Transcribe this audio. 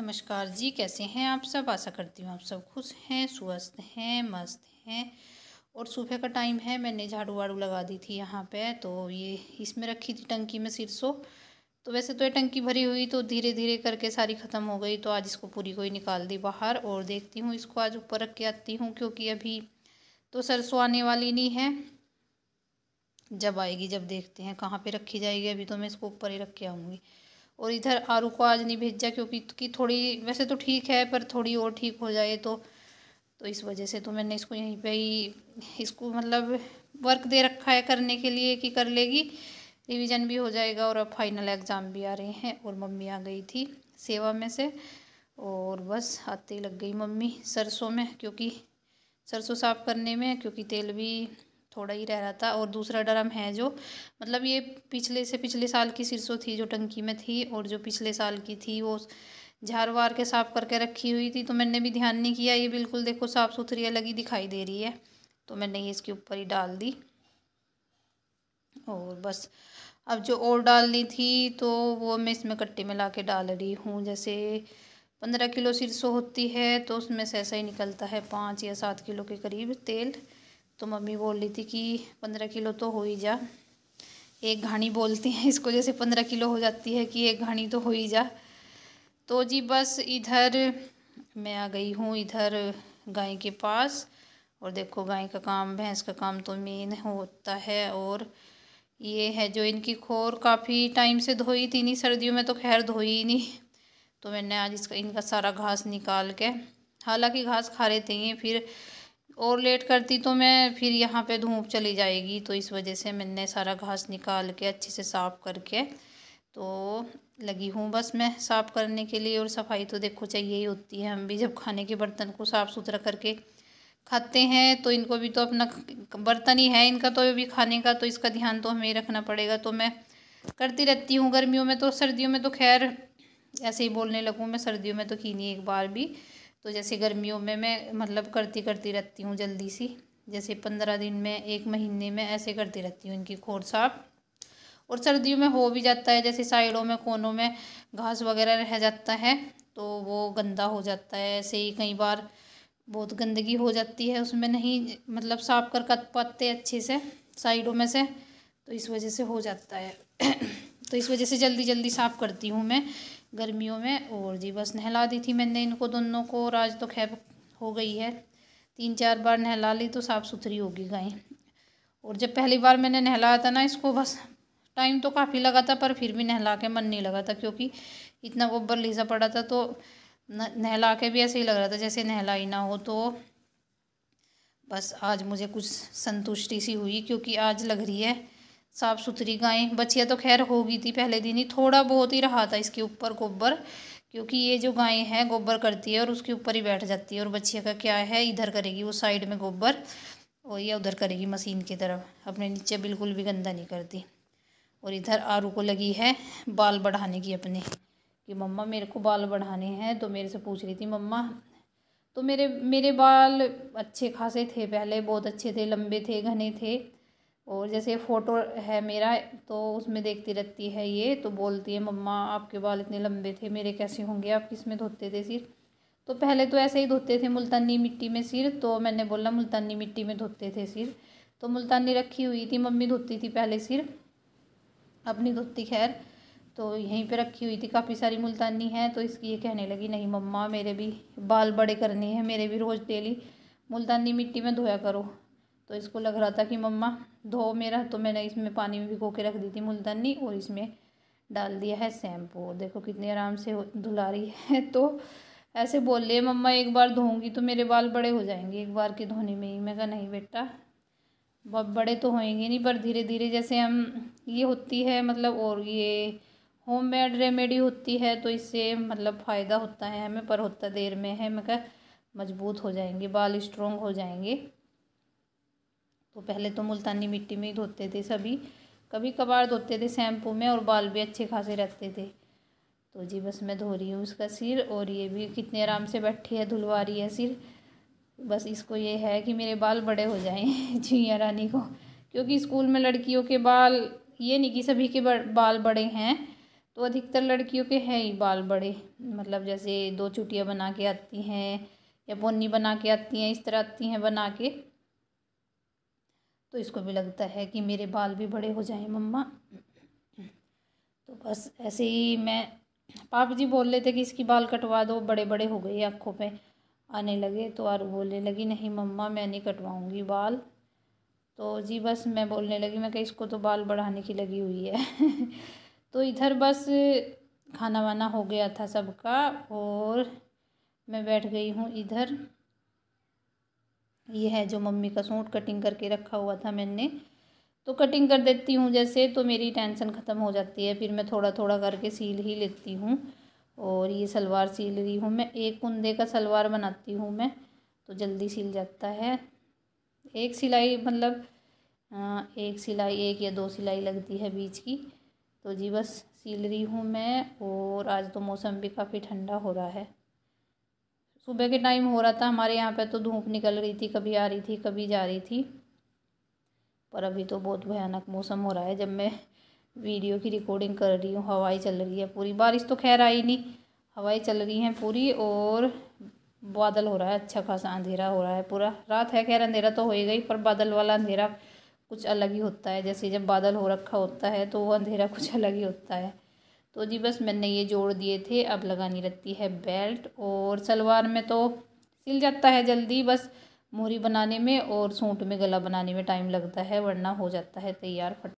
नमस्कार जी कैसे हैं आप सब आशा करती हूँ आप सब खुश हैं स्वस्थ हैं मस्त हैं और सुबह का टाइम है मैंने झाड़ू वाड़ू लगा दी थी यहाँ पे तो ये इसमें रखी थी टंकी में सिरसों तो वैसे तो ये टंकी भरी हुई तो धीरे धीरे करके सारी ख़त्म हो गई तो आज इसको पूरी कोई निकाल दी बाहर और देखती हूँ इसको आज ऊपर रख के आती हूँ क्योंकि अभी तो सरसों आने वाली नहीं है जब आएगी जब देखते हैं कहाँ पर रखी जाएगी अभी तो मैं इसको ऊपर ही रख के आऊँगी और इधर आरू को आज नहीं भेजा क्योंकि कि थोड़ी वैसे तो ठीक है पर थोड़ी और ठीक हो जाए तो तो इस वजह से तो मैंने इसको यहीं पे ही इसको मतलब वर्क दे रखा है करने के लिए कि कर लेगी रिवीजन भी हो जाएगा और अब फाइनल एग्ज़ाम भी आ रहे हैं और मम्मी आ गई थी सेवा में से और बस आते लग गई मम्मी सरसों में क्योंकि सरसों साफ़ करने में क्योंकि तेल भी थोड़ा ही रह रहा था और दूसरा ड्रम है जो मतलब ये पिछले से पिछले साल की सिरसों थी जो टंकी में थी और जो पिछले साल की थी वो झार वार के साफ़ करके रखी हुई थी तो मैंने भी ध्यान नहीं किया ये बिल्कुल देखो साफ़ सुथरी अलग ही दिखाई दे रही है तो मैंने ये इसके ऊपर ही डाल दी और बस अब जो और डालनी थी तो वो मैं इसमें कट्टे में ला के डाल रही हूँ जैसे पंद्रह किलो सिरसों होती है तो उसमें से ऐसा ही निकलता है पाँच या सात किलो के करीब तेल तो मम्मी बोल रही थी कि पंद्रह किलो तो हो ही जा एक घानी बोलती हैं इसको जैसे पंद्रह किलो हो जाती है कि एक घानी तो हो ही जा तो जी बस इधर मैं आ गई हूँ इधर गाय के पास और देखो गाय का काम भैंस का काम तो मेन होता है और ये है जो इनकी खोर काफ़ी टाइम से धोई थी नहीं सर्दियों में तो खैर धोई ही नहीं तो मैंने आज इसका इनका सारा घास निकाल के हालांकि घास खा रहे थे फिर और लेट करती तो मैं फिर यहाँ पे धूप चली जाएगी तो इस वजह से मैंने सारा घास निकाल के अच्छे से साफ़ करके तो लगी हूँ बस मैं साफ़ करने के लिए और सफाई तो देखो चाहिए ही होती है हम भी जब खाने के बर्तन को साफ़ सुथरा करके खाते हैं तो इनको भी तो अपना बर्तन ही है इनका तो अभी खाने का तो इसका ध्यान तो हमें रखना पड़ेगा तो मैं करती रहती हूँ गर्मियों में तो सर्दियों में तो खैर ऐसे ही बोलने लगूँ मैं सर्दियों में तो की नहीं एक बार भी तो जैसे गर्मियों में मैं मतलब करती करती रहती हूँ जल्दी सी जैसे पंद्रह दिन में एक महीने में ऐसे करती रहती हूँ इनकी खोर साफ और सर्दियों में हो भी जाता है जैसे साइडों में कोनों में घास वगैरह रह जाता है तो वो गंदा हो जाता है ऐसे ही कई बार बहुत गंदगी हो जाती है उसमें नहीं मतलब साफ कर कर पाते अच्छे से साइडों में से तो इस वजह से हो जाता है तो इस वजह से जल्दी जल्दी साफ़ करती हूँ मैं गर्मियों में और जी बस नहला दी थी मैंने इनको दोनों को और आज तो खैब हो गई है तीन चार बार नहला ली तो साफ़ सुथरी होगी गाय और जब पहली बार मैंने नहलाया था ना इसको बस टाइम तो काफ़ी लगा था पर फिर भी नहला के मन नहीं लगा था क्योंकि इतना गोबर लीजा पड़ा था तो नहला के भी ऐसे ही लग रहा था जैसे नहला ही ना हो तो बस आज मुझे कुछ संतुष्टि सी हुई क्योंकि आज लग रही है साफ़ सुथरी गाय बछिया तो खैर हो गई थी पहले दिन ही थोड़ा बहुत ही रहा था इसके ऊपर गोबर क्योंकि ये जो गाय है गोबर करती है और उसके ऊपर ही बैठ जाती है और बछिया का क्या है इधर करेगी वो साइड में गोबर और ये उधर करेगी मशीन की तरफ अपने नीचे बिल्कुल भी गंदा नहीं करती और इधर आरू को लगी है बाल बढ़ाने की अपने कि मम्मा मेरे को बाल बढ़ाने हैं तो मेरे से पूछ रही थी मम्मा तो मेरे मेरे बाल अच्छे खासे थे पहले बहुत अच्छे थे लंबे थे घने थे और जैसे फ़ोटो है मेरा तो उसमें देखती रहती है ये तो बोलती है मम्मा आपके बाल इतने लंबे थे मेरे कैसे होंगे आप किस में धोते थे सिर तो पहले तो ऐसे ही धोते थे मुल्तानी मिट्टी में सिर तो मैंने बोला मुल्तानी मिट्टी में धोते थे सिर तो मुल्तानी रखी हुई थी मम्मी धोती थी पहले सिर अपनी धोती खैर तो यहीं पे रखी हुई थी काफ़ी सारी मुल्तानी है तो इसकी ये कहने लगी नहीं मम्मा मेरे भी बाल बड़े करने हैं मेरे भी रोज़ डेली मुल्तानी मिट्टी में धोया करो तो इसको लग रहा था कि मम्मा धो मेरा तो मैंने इसमें पानी में भिगो के रख दी थी मुल्तानी और इसमें डाल दिया है शैम्पू और देखो कितने आराम से धुला रही है तो ऐसे बोल रही मम्मा एक बार धोऊंगी तो मेरे बाल बड़े हो जाएंगे एक बार के धोने में ही मैं कहा नहीं बेटा बहुत बड़े तो होएंगे नहीं पर धीरे धीरे जैसे हम ये होती है मतलब और ये होम मेड रेमेडी होती है तो इससे मतलब फ़ायदा होता है हमें पर होता देर में है मैं कहा मजबूत हो जाएंगे बाल स्ट्रोंग हो जाएंगे तो पहले तो मुल्तानी मिट्टी में ही धोते थे सभी कभी कभार धोते थे शैम्पू में और बाल भी अच्छे खासे रहते थे तो जी बस मैं धो रही हूँ उसका सिर और ये भी कितने आराम से बैठी है धुलवा रही है सिर बस इसको ये है कि मेरे बाल बड़े हो जाएं झिया रानी को क्योंकि स्कूल में लड़कियों के बाल ये नहीं कि सभी के बाल बड़े हैं तो अधिकतर लड़कियों के हैं ही बाल बड़े मतलब जैसे दो चुटियाँ बना के आती हैं या पोनी बना के आती हैं इस तरह आती हैं बना के तो इसको भी लगता है कि मेरे बाल भी बड़े हो जाएं मम्मा तो बस ऐसे ही मैं पाप जी बोल रहे थे कि इसकी बाल कटवा दो बड़े बड़े हो गए आँखों पे आने लगे तो और बोलने लगी नहीं मम्मा मैं नहीं कटवाऊँगी बाल तो जी बस मैं बोलने लगी मैं कहीं इसको तो बाल बढ़ाने की लगी हुई है तो इधर बस खाना वाना हो गया था सबका और मैं बैठ गई हूँ इधर ये है जो मम्मी का सूट कटिंग करके रखा हुआ था मैंने तो कटिंग कर देती हूँ जैसे तो मेरी टेंशन ख़त्म हो जाती है फिर मैं थोड़ा थोड़ा करके सील ही लेती हूँ और ये सलवार सील रही हूँ मैं एक कुंदे का सलवार बनाती हूँ मैं तो जल्दी सिल जाता है एक सिलाई मतलब एक सिलाई एक या दो सिलाई लगती है बीच की तो जी बस सील रही हूँ मैं और आज तो मौसम भी काफ़ी ठंडा हो रहा है सुबह के टाइम हो रहा था हमारे यहाँ पे तो धूप निकल रही थी कभी आ रही थी कभी जा रही थी पर अभी तो बहुत भयानक मौसम हो रहा है जब मैं वीडियो की रिकॉर्डिंग कर रही हूँ हवाई चल रही है पूरी बारिश तो खैर आई नहीं हवाई चल रही हैं पूरी और बादल हो रहा है अच्छा खासा अंधेरा हो रहा है पूरा रात है खैर अंधेरा तो हो ही गई पर बादल वाला अंधेरा कुछ अलग ही होता है जैसे जब बादल हो रखा होता है तो वो अंधेरा कुछ अलग ही होता है तो जी बस मैंने ये जोड़ दिए थे अब लगानी रहती है बेल्ट और सलवार में तो सिल जाता है जल्दी बस मोहरी बनाने में और सूट में गला बनाने में टाइम लगता है वरना हो जाता है तैयार फट